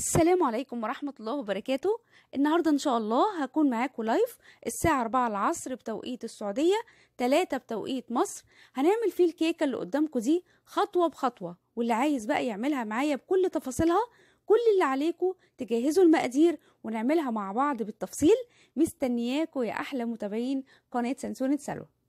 السلام عليكم ورحمة الله وبركاته النهاردة إن شاء الله هكون معاكم لايف الساعة 4 العصر بتوقيت السعودية 3 بتوقيت مصر هنعمل فيه الكيكة اللي قدامكم دي خطوة بخطوة واللي عايز بقى يعملها معايا بكل تفاصيلها كل اللي عليكم تجهزوا المقادير ونعملها مع بعض بالتفصيل مستنياكم يا أحلى متابعين قناة سانسونة سلوى